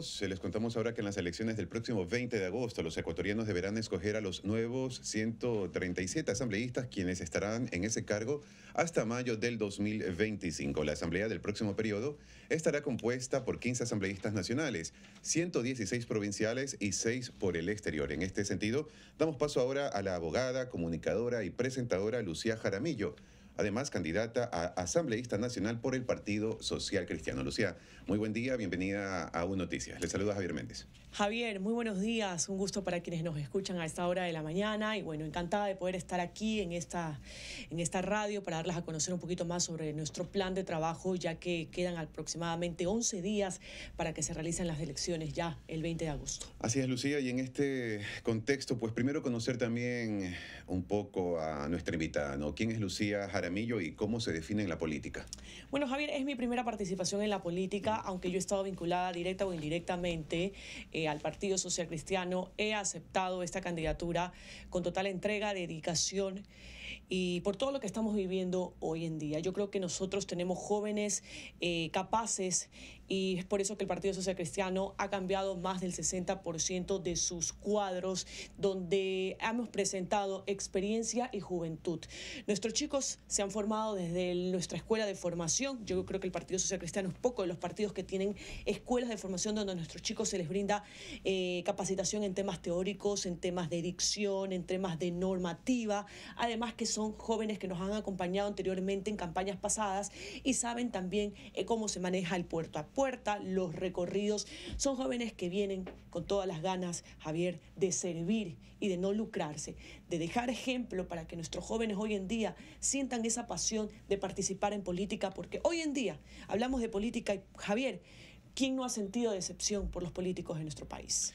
Se les contamos ahora que en las elecciones del próximo 20 de agosto los ecuatorianos deberán escoger a los nuevos 137 asambleístas quienes estarán en ese cargo hasta mayo del 2025. La asamblea del próximo periodo estará compuesta por 15 asambleístas nacionales, 116 provinciales y 6 por el exterior. En este sentido, damos paso ahora a la abogada, comunicadora y presentadora Lucía Jaramillo además candidata a asambleísta nacional por el Partido Social Cristiano. Lucía, muy buen día, bienvenida a Un Noticias. Le saluda Javier Méndez. Javier, muy buenos días, un gusto para quienes nos escuchan a esta hora de la mañana y bueno, encantada de poder estar aquí en esta, en esta radio para darles a conocer un poquito más sobre nuestro plan de trabajo, ya que quedan aproximadamente 11 días para que se realicen las elecciones ya el 20 de agosto. Así es, Lucía, y en este contexto, pues primero conocer también un poco a nuestra invitada, ¿no? ¿Quién es Lucía Jara y cómo se define en la política? Bueno, Javier, es mi primera participación en la política, aunque yo he estado vinculada directa o indirectamente eh, al Partido Social Cristiano. He aceptado esta candidatura con total entrega, dedicación y por todo lo que estamos viviendo hoy en día. Yo creo que nosotros tenemos jóvenes eh, capaces y es por eso que el Partido Social Cristiano ha cambiado más del 60% de sus cuadros donde hemos presentado experiencia y juventud. Nuestros chicos se han formado desde nuestra escuela de formación. Yo creo que el Partido Social Cristiano es poco de los partidos que tienen escuelas de formación donde a nuestros chicos se les brinda eh, capacitación en temas teóricos, en temas de dicción, en temas de normativa. Además que son jóvenes que nos han acompañado anteriormente en campañas pasadas y saben también eh, cómo se maneja el puerto a puerta, los recorridos. Son jóvenes que vienen con todas las ganas, Javier, de servir y de no lucrarse, de dejar ejemplo para que nuestros jóvenes hoy en día sientan esa pasión de participar en política, porque hoy en día hablamos de política y Javier, ¿quién no ha sentido decepción por los políticos de nuestro país?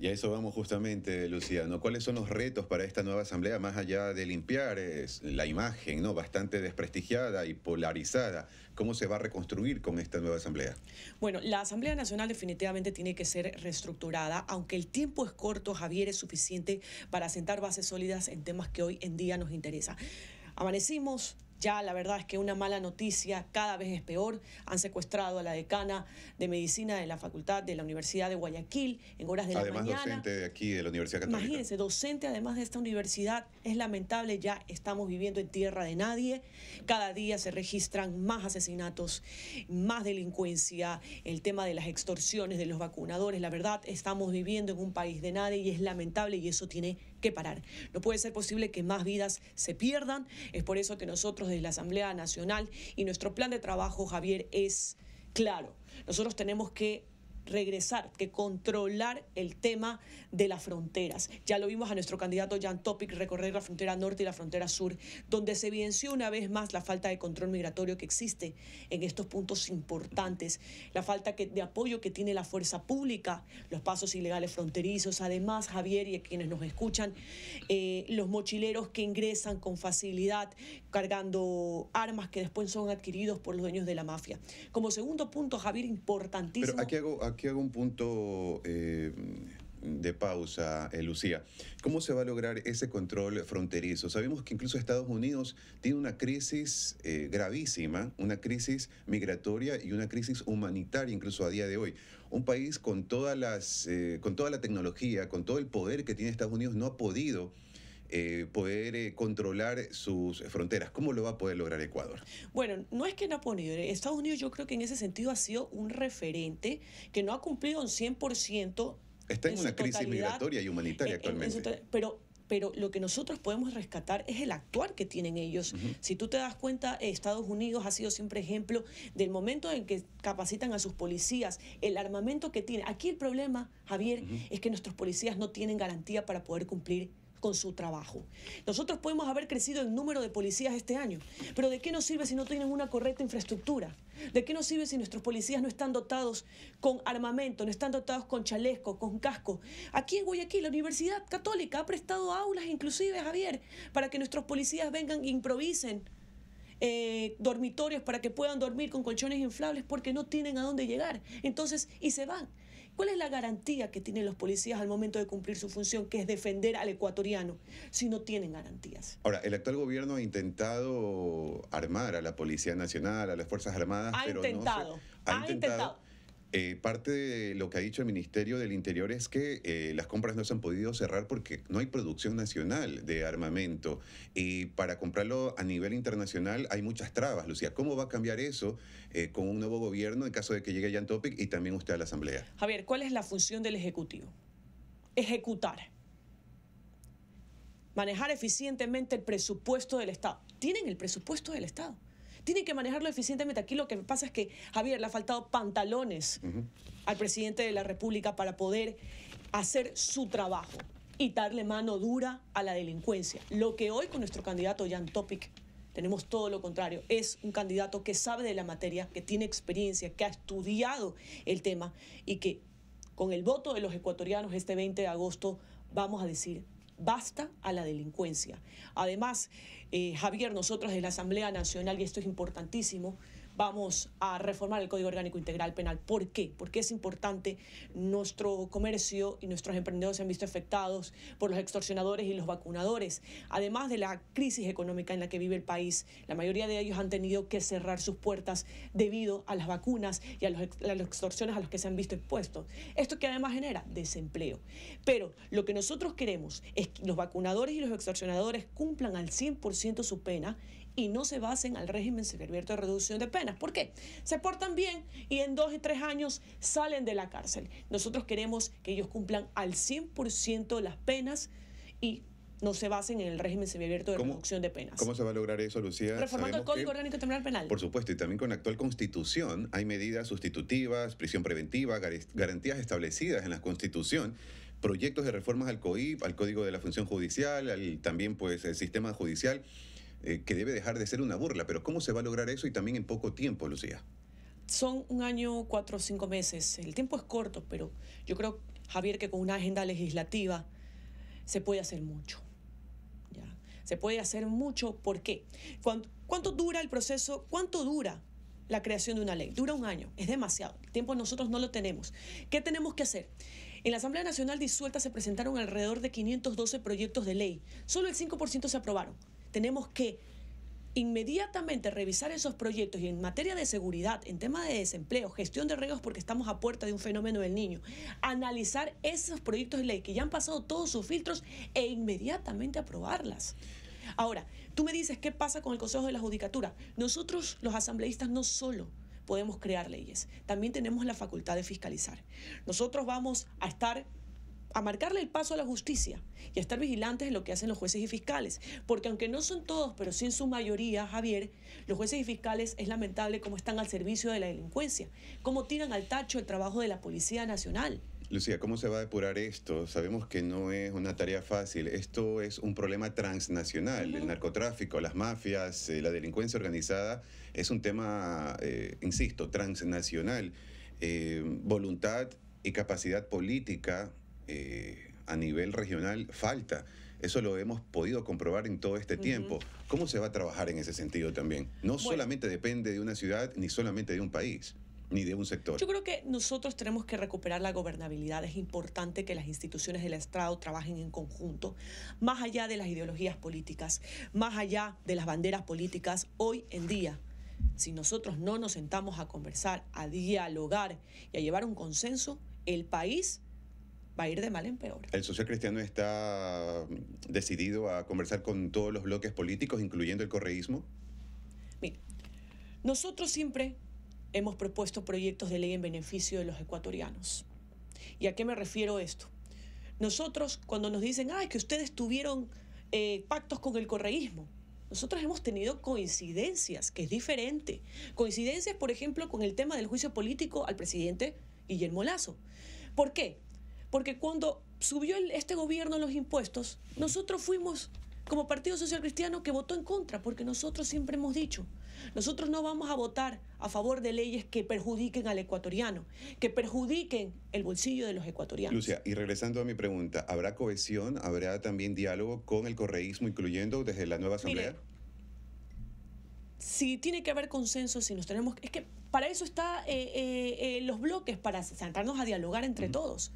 Y a eso vamos justamente, Luciano. ¿Cuáles son los retos para esta nueva asamblea, más allá de limpiar la imagen, ¿no? Bastante desprestigiada y polarizada. ¿Cómo se va a reconstruir con esta nueva asamblea? Bueno, la Asamblea Nacional definitivamente tiene que ser reestructurada, aunque el tiempo es corto, Javier, es suficiente para sentar bases sólidas en temas que hoy en día nos interesan. Amanecimos ya la verdad es que una mala noticia cada vez es peor. Han secuestrado a la decana de medicina de la facultad de la Universidad de Guayaquil en horas de la mañana. Además docente de aquí de la Universidad Católica. Imagínense, docente además de esta universidad. Es lamentable, ya estamos viviendo en tierra de nadie. Cada día se registran más asesinatos, más delincuencia, el tema de las extorsiones de los vacunadores. La verdad, estamos viviendo en un país de nadie y es lamentable y eso tiene parar. No puede ser posible que más vidas se pierdan. Es por eso que nosotros desde la Asamblea Nacional y nuestro plan de trabajo, Javier, es claro. Nosotros tenemos que regresar, que controlar el tema de las fronteras. Ya lo vimos a nuestro candidato Jan Topic recorrer la frontera norte y la frontera sur, donde se evidenció una vez más la falta de control migratorio que existe en estos puntos importantes, la falta de apoyo que tiene la fuerza pública, los pasos ilegales fronterizos, además Javier y a quienes nos escuchan, eh, los mochileros que ingresan con facilidad cargando armas que después son adquiridos por los dueños de la mafia. Como segundo punto, Javier, importantísimo. Pero aquí hago, aquí hago un punto eh, de pausa, eh, Lucía. ¿Cómo se va a lograr ese control fronterizo? Sabemos que incluso Estados Unidos tiene una crisis eh, gravísima, una crisis migratoria y una crisis humanitaria incluso a día de hoy. Un país con, todas las, con toda la tecnología, con todo el poder que tiene Estados Unidos, no ha podido eh, poder eh, controlar sus fronteras. ¿Cómo lo va a poder lograr Ecuador? Bueno, no es que no eh, Estados Unidos yo creo que en ese sentido ha sido un referente que no ha cumplido un 100%. Está en, una crisis migratoria y humanitaria actualmente. pero pero lo que nosotros podemos rescatar es el actuar que tienen ellos. Si tú te das cuenta, Estados Unidos ha sido siempre ejemplo del momento en que capacitan a sus policías, el armamento que tienen. Aquí el problema, Javier, es que nuestros policías no tienen garantía para poder cumplir con su trabajo. Nosotros podemos haber crecido en número de policías este año, pero ¿de qué nos sirve si no tienen una correcta infraestructura? ¿De qué nos sirve si nuestros policías no están dotados con armamento, no están dotados con chaleco, con casco? Aquí en Guayaquil, la Universidad Católica ha prestado aulas inclusive, Javier, para que nuestros policías vengan e improvisen. Eh, dormitorios para que puedan dormir con colchones inflables porque no tienen a dónde llegar. Entonces, y se van. ¿Cuál es la garantía que tienen los policías al momento de cumplir su función, que es defender al ecuatoriano, si no tienen garantías? Ahora, el actual gobierno ha intentado armar a la Policía Nacional, a las Fuerzas Armadas, ha pero no ha, intentado eh, parte de lo que ha dicho el Ministerio del Interior es que eh, las compras no se han podido cerrar porque no hay producción nacional de armamento y para comprarlo a nivel internacional hay muchas trabas. Lucía, ¿cómo va a cambiar eso eh, con un nuevo gobierno en caso de que llegue Jan Topic y también usted a la Asamblea? Javier, ¿cuál es la función del Ejecutivo? Ejecutar. Manejar eficientemente el presupuesto del Estado. Tienen el presupuesto del Estado tienen que manejarlo eficientemente. Aquí lo que pasa es que, Javier, le ha faltado pantalones al presidente de la República para poder hacer su trabajo y darle mano dura a la delincuencia. Lo que hoy con nuestro candidato Jan Topic tenemos todo lo contrario. Es un candidato que sabe de la materia, que tiene experiencia, que ha estudiado el tema y que con el voto de los ecuatorianos este 20 de agosto vamos a decir basta a la delincuencia. Además, eh, Javier, nosotros de la Asamblea Nacional, y esto es importantísimo, vamos a reformar el Código Orgánico Integral Penal. ¿Por qué? Porque es importante. Nuestro comercio y nuestros emprendedores se han visto afectados por los extorsionadores y los vacunadores. Además de la crisis económica en la que vive el país, la mayoría de ellos han tenido que cerrar sus puertas debido a las vacunas y a, las extorsiones a las que se han visto expuestos. Esto que además genera desempleo. Pero lo que nosotros queremos es que los vacunadores y los extorsionadores cumplan al 100% su pena y no se basen al régimen semiabierto de reducción de penas. ¿Por qué? Se portan bien y en dos y tres años salen de la cárcel. Nosotros queremos que ellos cumplan al 100% las penas y no se basen en el régimen semiabierto de reducción de penas. ¿Cómo se va a lograr eso, Lucía? Reformando el Código Orgánico Temporal Penal. Por supuesto, y también con la actual Constitución hay medidas sustitutivas, prisión preventiva, garantías establecidas en la Constitución, proyectos de reformas al COIP, al Código de la Función Judicial, al, también pues el sistema judicial. Eh, que debe dejar de ser una burla, pero ¿cómo se va a lograr eso y también en poco tiempo, Lucía? Son un año, cuatro o cinco meses. El tiempo es corto, pero yo creo, Javier, que con una agenda legislativa se puede hacer mucho. Se puede hacer mucho. ¿Por qué? ¿Cuánto, dura el proceso? ¿Cuánto dura la creación de una ley. Dura un año, es demasiado. El tiempo nosotros no lo tenemos. ¿Qué tenemos que hacer? En la Asamblea Nacional disuelta se presentaron alrededor de 512 proyectos de ley. Solo el 5% se aprobaron tenemos que inmediatamente revisar esos proyectos y en materia de seguridad, en tema de desempleo, gestión de riesgos porque estamos a puerta de un fenómeno del niño, analizar esos proyectos de ley que ya han pasado todos sus filtros e inmediatamente aprobarlas. Ahora, tú me dices qué pasa con el Consejo de la Judicatura. Nosotros los asambleístas no solo podemos crear leyes, también tenemos la facultad de fiscalizar. Nosotros vamos a estar a marcarle el paso a la justicia y a estar vigilantes en lo que hacen los jueces y fiscales. Porque aunque no son todos, pero sí en su mayoría, Javier, los jueces y fiscales es lamentable cómo están al servicio de la delincuencia, cómo tiran al tacho el trabajo de la Policía Nacional. Lucía, ¿cómo se va a depurar esto? Sabemos que no es una tarea fácil. Esto es un problema transnacional. El narcotráfico, las mafias, eh, la delincuencia organizada es un tema, eh, insisto, transnacional. Eh, voluntad y capacidad política eh, a nivel regional falta. Eso lo hemos podido comprobar en todo este tiempo. ¿Cómo se va a trabajar en ese sentido también? No solamente depende de una ciudad ni solamente de un país ni de un sector. Yo creo que nosotros tenemos que recuperar la gobernabilidad. Es importante que las instituciones del Estado trabajen en conjunto, más allá de las ideologías políticas, más allá de las banderas políticas. Hoy en día, si nosotros no nos sentamos a conversar, a dialogar y a llevar un consenso, el país va a ir de mal en peor. El social cristiano está mm, decidido a conversar con todos los bloques políticos, incluyendo el correísmo. Mire, nosotros siempre hemos propuesto proyectos de ley en beneficio de los ecuatorianos. ¿Y a qué me refiero esto? Nosotros, cuando nos dicen, ah, es que ustedes tuvieron eh, pactos con el correísmo, nosotros hemos tenido coincidencias, que es diferente. Coincidencias, por ejemplo, con el tema del juicio político al presidente Guillermo Lazo. ¿Por qué? porque cuando subió este gobierno los impuestos, nosotros fuimos como Partido Social Cristiano que votó en contra, porque nosotros siempre hemos dicho, nosotros no vamos a votar a favor de leyes que perjudiquen al ecuatoriano, que perjudiquen el bolsillo de los ecuatorianos. Lucia, y regresando a mi pregunta, ¿habrá cohesión, habrá también diálogo con el correísmo, incluyendo desde la nueva asamblea? Sí, si tiene que haber consenso, si nos tenemos... Es que para eso están eh, eh, eh, los bloques, para sentarnos a dialogar entre todos.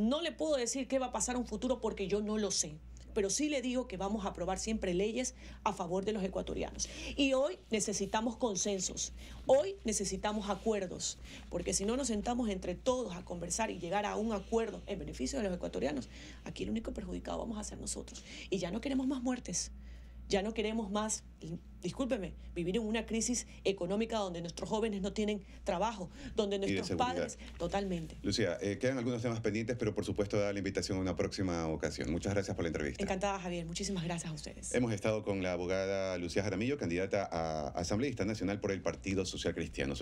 No le puedo decir qué va a pasar en un futuro porque yo no lo sé pero sí le digo que vamos a aprobar siempre leyes a favor de los ecuatorianos. Y hoy necesitamos consensos, hoy necesitamos acuerdos, porque si no nos sentamos entre todos a conversar y llegar a un acuerdo en beneficio de los ecuatorianos, aquí el único perjudicado vamos a ser nosotros. Y ya no queremos más muertes. Ya no queremos más, discúlpeme, vivir en una crisis económica donde nuestros jóvenes no tienen trabajo, donde nuestros padres totalmente. Lucía, eh, quedan algunos temas pendientes, pero por supuesto da la invitación a una próxima ocasión. Muchas gracias por la entrevista. Encantada, Javier. Muchísimas gracias a ustedes. Hemos estado con la abogada Lucía Jaramillo, candidata a asambleísta nacional por el Partido Social Cristiano.